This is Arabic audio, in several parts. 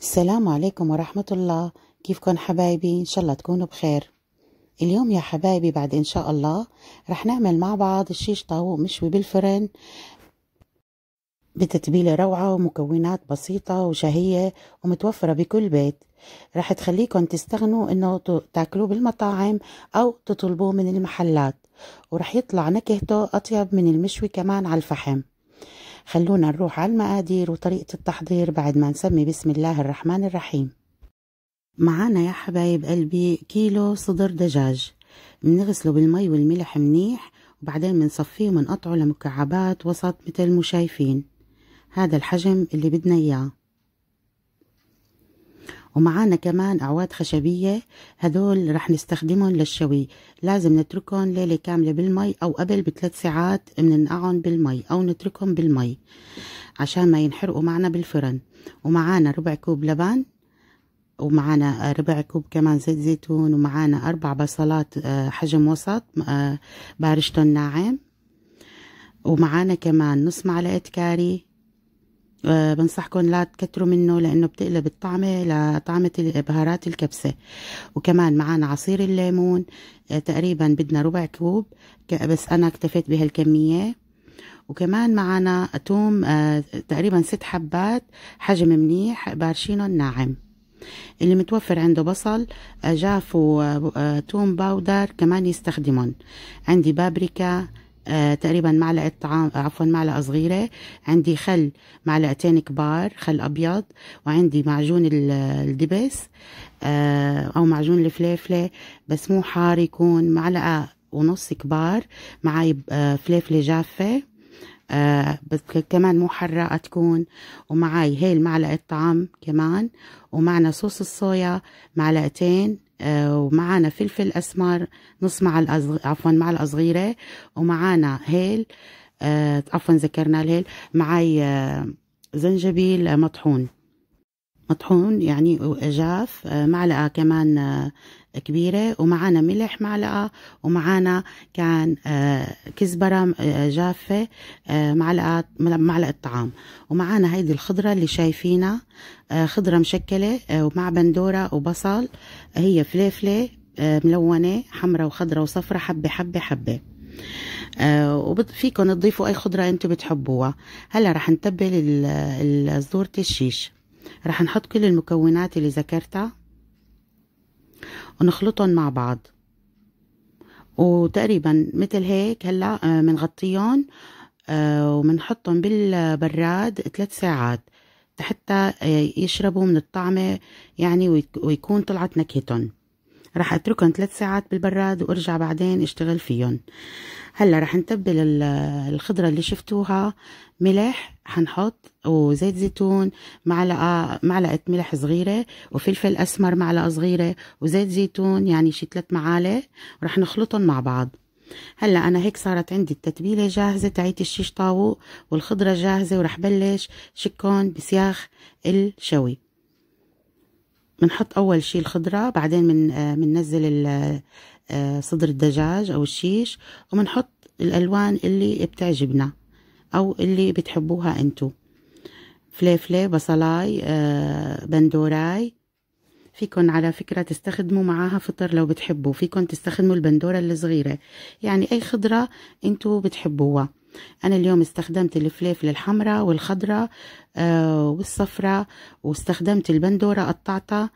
السلام عليكم ورحمة الله كيفكن حبايبي إن شاء الله تكونوا بخير اليوم يا حبايبي بعد إن شاء الله رح نعمل مع بعض الشيش طاووق مشوي بالفرن بتتبيلة روعة ومكونات بسيطة وشهية ومتوفرة بكل بيت رح تخليكم تستغنوا انه تاكلوه بالمطاعم او تطلبوه من المحلات ورح يطلع نكهته اطيب من المشوي كمان على الفحم خلونا نروح على المقادير وطريقة التحضير بعد ما نسمي بسم الله الرحمن الرحيم معانا يا حبايب قلبي كيلو صدر دجاج بنغسله بالمي والملح منيح وبعدين بنصفيه ومنقطعه لمكعبات وسط مثل ما شايفين هذا الحجم اللي بدنا اياه ومعانا كمان اعواد خشبيه هدول رح نستخدمهم للشوي لازم نتركهم ليله كامله بالمي او قبل بثلاث ساعات بننقعهم بالمي او نتركهم بالمي عشان ما ينحرقوا معنا بالفرن ومعانا ربع كوب لبن ومعانا ربع كوب كمان زيت زيتون ومعانا اربع بصلات آه، حجم وسط آه، بارشتهم ناعم ومعانا كمان نص معلقه كاري آه، بنصحكم لا تكتروا منه لانه بتقلب الطعمه لطعمه بهارات الكبسه وكمان معانا عصير الليمون آه، تقريبا بدنا ربع كوب بس انا اكتفيت بهالكميه وكمان معانا توم آه، تقريبا ست حبات حجم منيح بارشينه الناعم اللي متوفر عنده بصل جاف وتوم باودر كمان يستخدمون عندي بابريكا آه تقريبا معلقه طعام آه، عفوا معلقه صغيره عندي خل معلقتين كبار خل ابيض وعندي معجون الدبس آه او معجون الفليفله بس مو حار يكون معلقه ونص كبار معي آه، فليفله جافه آه، بس كمان مو حرة تكون ومعاي هاي المعلقة طعم كمان ومعنا صوص الصويا معلقتين ومعنا آه، ومعانا فلفل أسمر نص معلقة عفوا معلقة صغيرة ومعانا هيل آه، عفوا ذكرنا الهيل معاي زنجبيل مطحون مطحون يعني جاف معلقة كمان كبيرة ومعانا ملح معلقة ومعانا كان آه، كزبرة آه، جافة آه، معلقة معلقة طعام ومعانا هيدي الخضرة اللي شايفينها خضرة مشكلة ومع بندورة وبصل هي فليفلة ملونة حمراء وخضرة وصفرة حبة حبة حبة وفيكم تضيفوا أي خضرة أنتم بتحبوها هلا رح نتبل صدورة الشيش رح نحط كل المكونات اللي ذكرتها ونخلطهم مع بعض وتقريبا مثل هيك هلا بنغطيهم آه، آه، وبنحطهم بالبراد ثلاث ساعات حتى آه، يشربوا من الطعمة يعني ويكون طلعت نكهتهم راح اتركهم ثلاث ساعات بالبراد وارجع بعدين اشتغل فيهم هلا راح نتبل الخضرة اللي شفتوها ملح حنحط وزيت زيتون معلقة معلقة ملح صغيرة وفلفل أسمر معلقة صغيرة وزيت زيتون يعني شي ثلاث معالق وراح نخلطهم مع بعض هلا انا هيك صارت عندي التتبيله جاهزه تاعيت الشيش طاووق والخضره جاهزه وراح بلش شكون بسياخ الشوي بنحط اول شيء الخضره بعدين من بننزل آه، آه، صدر الدجاج او الشيش وبنحط الالوان اللي بتعجبنا او اللي بتحبوها انتو فليفله بصلاي آه، بندوراي فيكن على فكرة تستخدموا معاها فطر لو بتحبوا فيكن تستخدموا البندورة الصغيرة يعني أي خضرة انتو بتحبوها أنا اليوم استخدمت الفليفله الحمراء والخضراء آه والصفراء واستخدمت البندورة قطعتها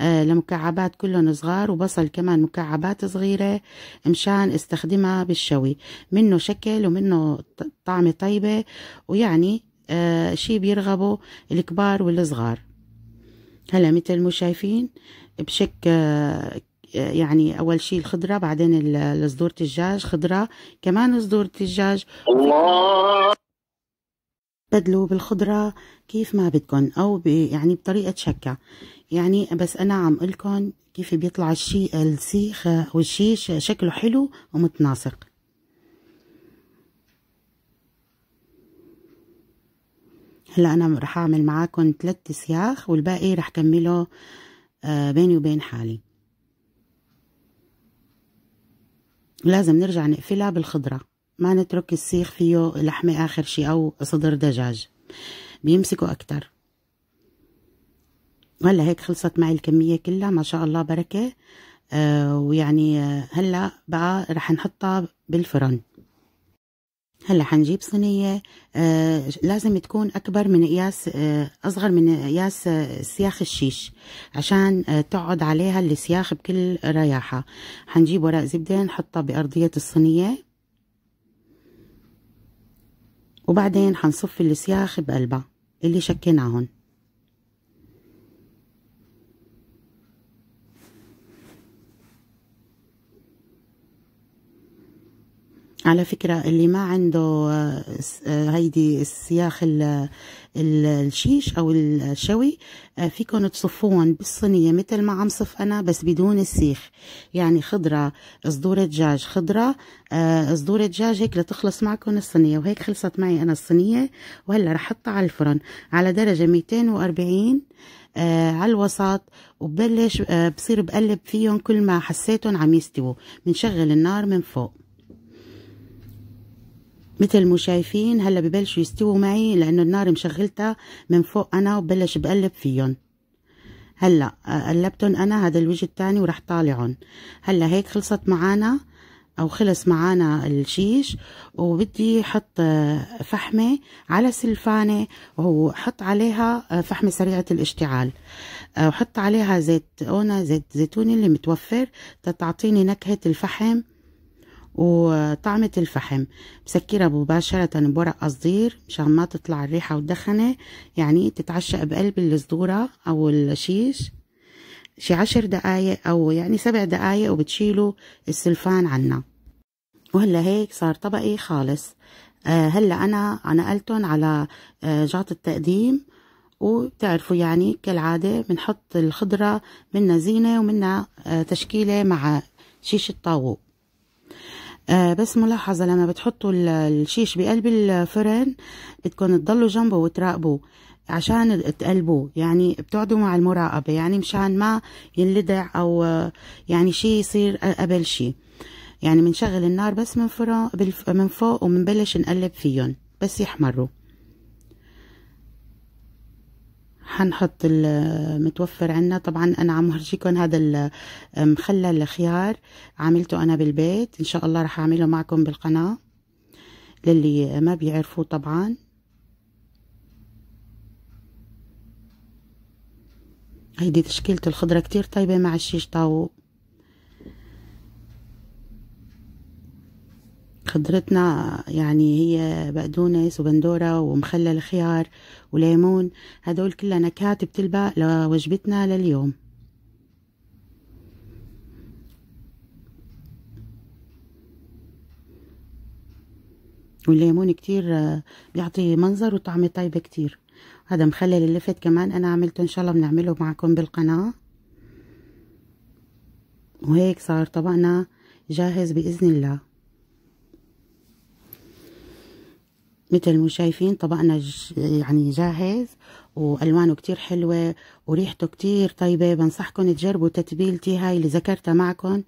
آه لمكعبات كلهم صغار وبصل كمان مكعبات صغيرة مشان استخدمها بالشوي منه شكل ومنه طعمة طيبة ويعني آه شيء بيرغبوا الكبار والصغار هلا مثل ما شايفين بشك آه، يعني اول شيء الخضره بعدين الصدور الدجاج خضره كمان صدور الدجاج الله بدلوا بالخضرة كيف ما بدكم أو يعني بطريقة شكة يعني بس أنا عم قلكم كيف بيطلع الشيء السيخ أو الشيش شكله حلو ومتناسق هلا أنا رح أعمل معاكم ثلاث سياخ والباقي رح كمله آه، بيني وبين حالي لازم نرجع نقفلها بالخضرة ما نترك السيخ فيه لحمة آخر شي أو صدر دجاج بيمسكوا أكتر هلا هيك خلصت معي الكمية كلها ما شاء الله بركة آه ويعني آه هلا بقى رح نحطها بالفرن هلا حنجيب صينية آه لازم تكون أكبر من قياس آه أصغر من قياس آه سياخ الشيش عشان آه تقعد عليها السياخ بكل رياحة حنجيب ورق زبدة نحطها بأرضية الصينية وبعدين حنصف السياخ بقلبها اللي شكيناهن على فكرة اللي ما عنده آه، هيدي السياخ الشيش أو الشوي آه، فيكم تصفوهم بالصينية مثل ما عم صف أنا بس بدون السيخ يعني خضرة صدور دجاج خضرة آه، صدور دجاج هيك لتخلص معكم الصينية وهيك خلصت معي أنا الصينية وهلا رح أحطها على الفرن على درجة 240 آه على الوسط وببلش آه بصير بقلب فيهم كل ما حسيتهم عم يستووا بنشغل النار من فوق مثل ما شايفين هلا ببلشوا يستووا معي لانه النار مشغلتها من فوق انا وبلش بقلب فيهم هلا آه، قلبتهم انا هذا الوجه الثاني وراح طالعهم هلا هيك خلصت معانا او خلص معانا الشيش وبدي احط آه، فحمه على سلفانه وحط عليها آه، فحمه سريعه الاشتعال وحط عليها زيت اونه زيت زيتون اللي متوفر تتعطيني نكهه الفحم وطعمة الفحم بسكرها مباشرة بورق قصدير مشان ما تطلع الريحة والدخنة يعني تتعشق بقلب الصدورة أو الشيش شي عشر دقايق أو يعني سبع دقايق وبتشيلوا السلفان عنا وهلا هيك صار طبقي خالص آه، هلا أنا نقلتهم على آه، جاط التقديم وبتعرفوا يعني كالعادة بنحط الخضرة منا زينة ومنا آه، تشكيلة مع شيش الطاووق آه بس ملاحظة لما بتحطوا الشيش بقلب الفرن تكون تضلوا جنبه وتراقبوه عشان تقلبوه يعني بتقعدوا مع المراقبة يعني مشان ما ينلدع أو آه، يعني شي يصير قبل شي يعني بنشغل النار بس من, من فوق وبنبلش نقلب فيهم بس يحمروا هنحط المتوفر عنا طبعا انا عم ورجيكم هذا المخلل الخيار عملته انا بالبيت ان شاء الله رح اعمله معكم بالقناة للي ما بيعرفوه طبعا هيدي تشكيلة الخضرة كتير طيبة مع الشيش طاووق خضرتنا يعني هي بقدونس وبندورة ومخلل خيار وليمون هدول كلها نكهات بتلبق لوجبتنا لليوم والليمون كتير آه، بيعطي منظر وطعمة طيبة كتير هذا مخلل اللفت كمان انا عملته ان شاء الله بنعمله معكم بالقناة وهيك صار طبقنا جاهز بإذن الله مثل ما شايفين طبقنا يعني جاهز والوانه كتير حلوه وريحته كتير طيبه بنصحكم تجربوا تتبيلتي هاي اللي ذكرتها معكم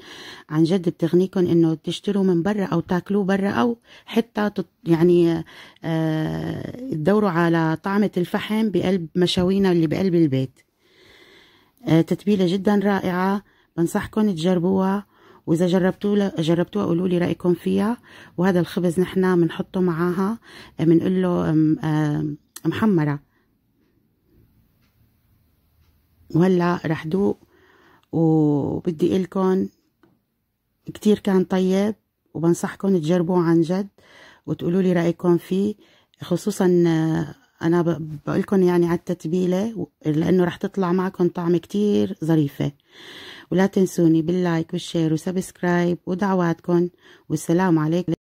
عن جد بتغنيكم انه تشتروا من برا او تاكلوه برا او حتى يعني آه، تدوروا على طعمه الفحم بقلب مشاوينا اللي بقلب البيت آه، تتبيله جدا رائعه بنصحكم تجربوها واذا جربتوا جربتوها قولوا لي رايكم فيها وهذا الخبز نحن بنحطه معاها بنقول آه، له محمره وهلا رح دوق وبدي اقول لكم كثير كان طيب وبنصحكم تجربوه عن جد وتقولوا لي رايكم فيه خصوصا آه، انا بقولكم يعني على التتبيله لانه رح تطلع معكم طعم كتير ظريفه ولا تنسوني باللايك والشير وسبسكرايب ودعواتكم والسلام عليكم